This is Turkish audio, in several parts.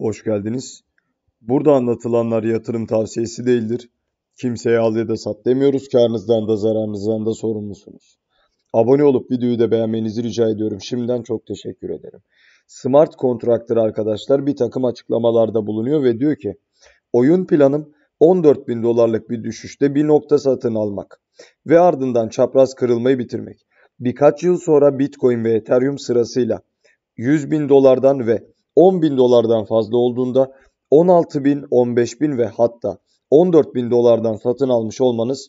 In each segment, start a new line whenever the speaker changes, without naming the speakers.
Hoş geldiniz. Burada anlatılanlar yatırım tavsiyesi değildir. Kimseye al ya da sat demiyoruz. karınızdan da zararınızdan da sorumlusunuz. Abone olup videoyu da beğenmenizi rica ediyorum. Şimdiden çok teşekkür ederim. Smart Contractor arkadaşlar bir takım açıklamalarda bulunuyor ve diyor ki oyun planım 14 bin dolarlık bir düşüşte bir nokta satın almak ve ardından çapraz kırılmayı bitirmek. Birkaç yıl sonra Bitcoin ve Ethereum sırasıyla 100 bin dolardan ve 10 bin dolardan fazla olduğunda 16 bin, 15 bin ve hatta 14 bin dolardan satın almış olmanız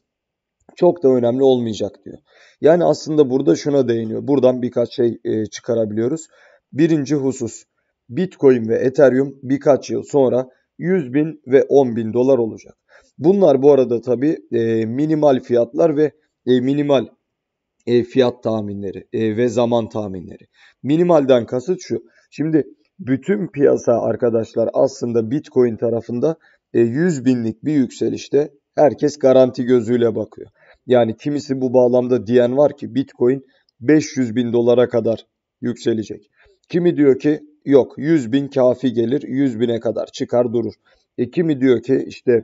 çok da önemli olmayacak diyor. Yani aslında burada şuna değiniyor. Buradan birkaç şey e, çıkarabiliyoruz. Birinci husus Bitcoin ve Ethereum birkaç yıl sonra 100 bin ve 10 bin dolar olacak. Bunlar bu arada tabi e, minimal fiyatlar ve e, minimal fiyat tahminleri ve zaman tahminleri. Minimalden kasıt şu. Şimdi bütün piyasa arkadaşlar aslında Bitcoin tarafında 100 e, binlik bir yükselişte herkes garanti gözüyle bakıyor. Yani kimisi bu bağlamda diyen var ki Bitcoin 500 bin dolara kadar yükselecek. Kimi diyor ki yok 100 bin kafi gelir 100 bine kadar çıkar durur. E, kimi diyor ki işte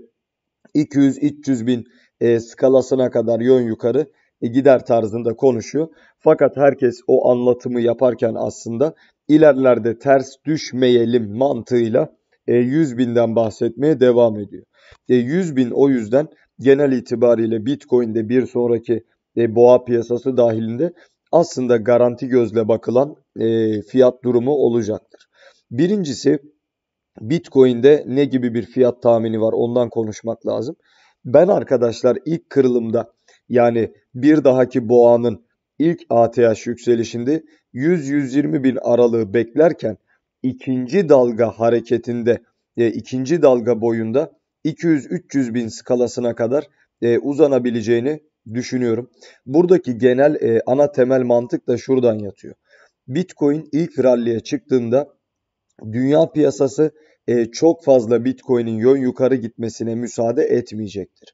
200-300 bin e, skalasına kadar yön yukarı e, gider tarzında konuşuyor. Fakat herkes o anlatımı yaparken aslında ilerlerde ters düşmeyelim mantığıyla e, 100 binden bahsetmeye devam ediyor. E, 100 bin o yüzden genel itibariyle Bitcoin'de bir sonraki e, boğa piyasası dahilinde aslında garanti gözle bakılan e, fiyat durumu olacaktır. Birincisi Bitcoin'de ne gibi bir fiyat tahmini var ondan konuşmak lazım. Ben arkadaşlar ilk kırılımda yani bir dahaki boğanın ilk ATH yükselişinde 100-120 bin aralığı beklerken ikinci dalga hareketinde e, ikinci dalga boyunda 200-300 bin skalasına kadar e, uzanabileceğini düşünüyorum. Buradaki genel e, ana temel mantık da şuradan yatıyor. Bitcoin ilk rallye çıktığında dünya piyasası e, çok fazla Bitcoin'in yön yukarı gitmesine müsaade etmeyecektir.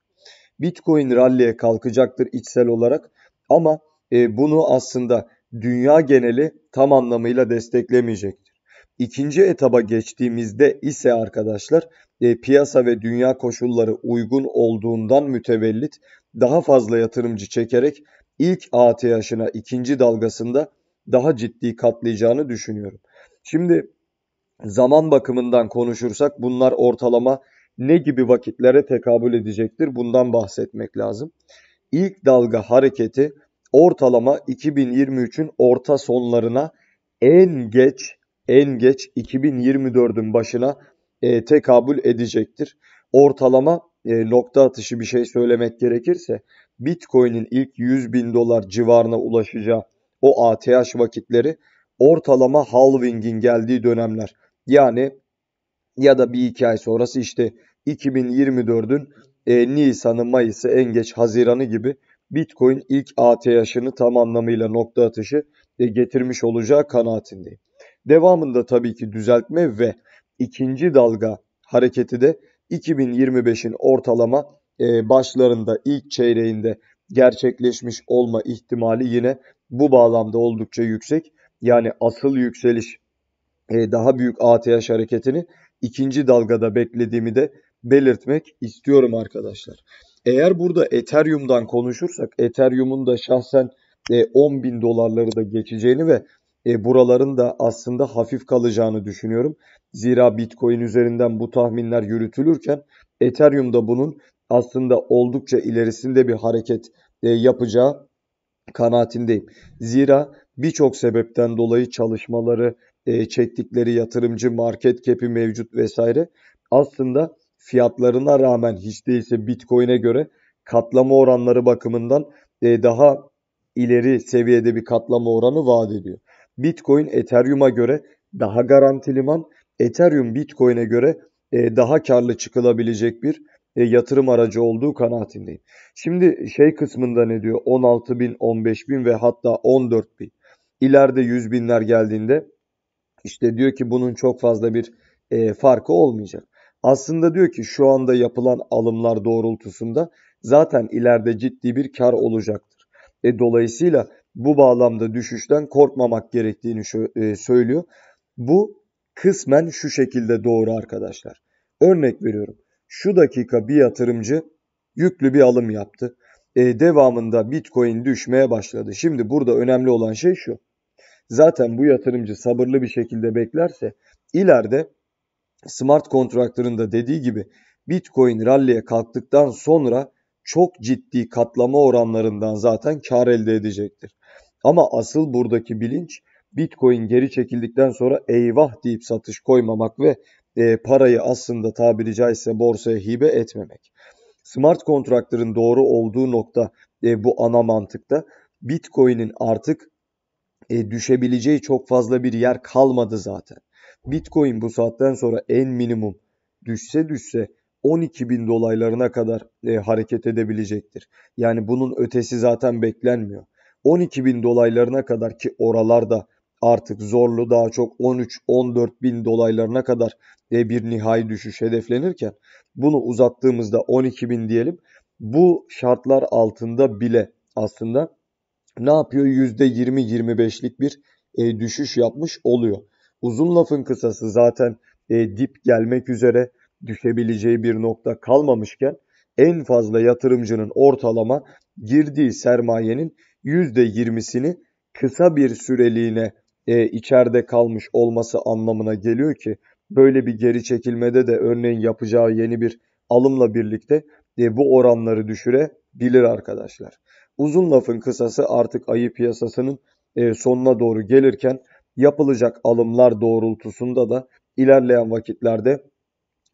Bitcoin rallye kalkacaktır içsel olarak ama e, bunu aslında dünya geneli tam anlamıyla desteklemeyecektir. İkinci etaba geçtiğimizde ise arkadaşlar e, piyasa ve dünya koşulları uygun olduğundan mütevellit daha fazla yatırımcı çekerek ilk ATH'ına ikinci dalgasında daha ciddi katlayacağını düşünüyorum. Şimdi zaman bakımından konuşursak bunlar ortalama ne gibi vakitlere tekabül edecektir bundan bahsetmek lazım. İlk dalga hareketi ortalama 2023'ün orta sonlarına en geç en geç 2024'ün başına e, tekabül edecektir. Ortalama e, nokta atışı bir şey söylemek gerekirse Bitcoin'in ilk 100 bin dolar civarına ulaşacağı o ATH vakitleri ortalama halvingin geldiği dönemler. Yani ya da bir iki ay sonrası işte 2024'ün e, Nisan'ı, Mayıs'ı, en geç Haziran'ı gibi Bitcoin ilk ATH'ını tam anlamıyla nokta atışı e, getirmiş olacağı kanaatindeyim. Devamında tabii ki düzeltme ve ikinci dalga hareketi de 2025'in ortalama e, başlarında ilk çeyreğinde gerçekleşmiş olma ihtimali yine bu bağlamda oldukça yüksek. Yani asıl yükseliş e, daha büyük ATH hareketini ikinci dalgada beklediğimi de belirtmek istiyorum arkadaşlar. Eğer burada Ethereum'dan konuşursak Ethereum'un da şahsen e, 10 bin dolarları da geçeceğini ve e, buraların da aslında hafif kalacağını düşünüyorum. Zira Bitcoin üzerinden bu tahminler yürütülürken Ethereum'da bunun aslında oldukça ilerisinde bir hareket e, yapacağı kanaatindeyim. Zira birçok sebepten dolayı çalışmaları, e, çektikleri yatırımcı market cap'i mevcut vesaire aslında fiyatlarına rağmen hiç değilse Bitcoin'e göre katlama oranları bakımından e, daha ileri seviyede bir katlama oranı vaat ediyor. Bitcoin Ethereum'a göre daha garanti liman. Ethereum Bitcoin'e göre e, daha karlı çıkılabilecek bir e, yatırım aracı olduğu kanaatindeyim. Şimdi şey kısmında ne diyor? 16 bin, 15 bin ve hatta 14 bin. İleride 100 binler geldiğinde işte diyor ki bunun çok fazla bir e, farkı olmayacak. Aslında diyor ki şu anda yapılan alımlar doğrultusunda zaten ileride ciddi bir kar olacaktır. E, dolayısıyla bu bağlamda düşüşten korkmamak gerektiğini e, söylüyor. Bu kısmen şu şekilde doğru arkadaşlar. Örnek veriyorum. Şu dakika bir yatırımcı yüklü bir alım yaptı. E, devamında Bitcoin düşmeye başladı. Şimdi burada önemli olan şey şu. Zaten bu yatırımcı sabırlı bir şekilde beklerse ileride smart kontraktların da dediği gibi Bitcoin rallye kalktıktan sonra çok ciddi katlama oranlarından zaten kar elde edecektir. Ama asıl buradaki bilinç Bitcoin geri çekildikten sonra eyvah deyip satış koymamak ve e, parayı aslında tabiri caizse borsaya hibe etmemek. Smart kontraktların doğru olduğu nokta e, bu ana mantıkta. Bitcoin'in artık e, düşebileceği çok fazla bir yer kalmadı zaten. Bitcoin bu saatten sonra en minimum düşse düşse 12 bin dolaylarına kadar e, hareket edebilecektir. Yani bunun ötesi zaten beklenmiyor. 12 bin dolaylarına kadar ki oralarda artık zorlu daha çok 13-14 bin dolaylarına kadar e, bir nihai düşüş hedeflenirken bunu uzattığımızda 12 bin diyelim bu şartlar altında bile aslında ne yapıyor? %20-25'lik bir e, düşüş yapmış oluyor. Uzun lafın kısası zaten e, dip gelmek üzere düşebileceği bir nokta kalmamışken en fazla yatırımcının ortalama girdiği sermayenin %20'sini kısa bir süreliğine e, içeride kalmış olması anlamına geliyor ki böyle bir geri çekilmede de örneğin yapacağı yeni bir alımla birlikte e, bu oranları düşürebilir arkadaşlar. Uzun lafın kısası artık ayı piyasasının e, sonuna doğru gelirken yapılacak alımlar doğrultusunda da ilerleyen vakitlerde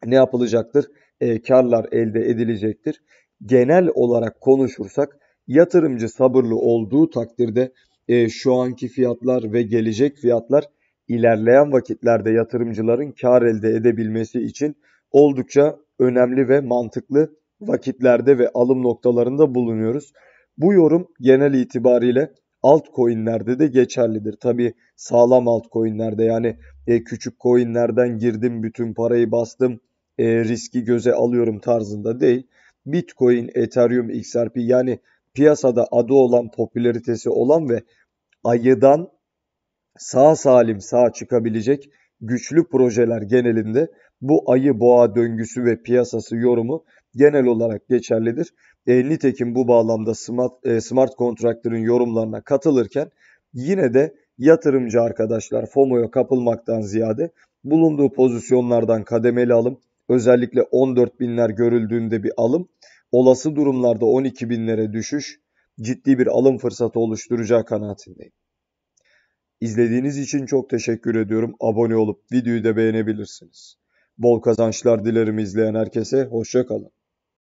ne yapılacaktır? E, karlar elde edilecektir. Genel olarak konuşursak yatırımcı sabırlı olduğu takdirde e, şu anki fiyatlar ve gelecek fiyatlar ilerleyen vakitlerde yatırımcıların kar elde edebilmesi için oldukça önemli ve mantıklı vakitlerde ve alım noktalarında bulunuyoruz. Bu yorum genel itibariyle altcoin'lerde de geçerlidir. Tabi sağlam altcoin'lerde yani e, küçük coin'lerden girdim bütün parayı bastım e, riski göze alıyorum tarzında değil. Bitcoin, Ethereum, XRP yani piyasada adı olan, popülaritesi olan ve ayıdan sağ salim sağ çıkabilecek güçlü projeler genelinde bu ayı boğa döngüsü ve piyasası yorumu genel olarak geçerlidir. E, nitekim bu bağlamda smart, e, smart kontraktların yorumlarına katılırken yine de yatırımcı arkadaşlar FOMO'ya kapılmaktan ziyade bulunduğu pozisyonlardan kademeli alım, özellikle 14 binler görüldüğünde bir alım, olası durumlarda 12 binlere düşüş ciddi bir alım fırsatı oluşturacağı kanaatindeyim. İzlediğiniz için çok teşekkür ediyorum. Abone olup videoyu da beğenebilirsiniz. Bol kazançlar dilerim izleyen herkese. Hoşçakalın.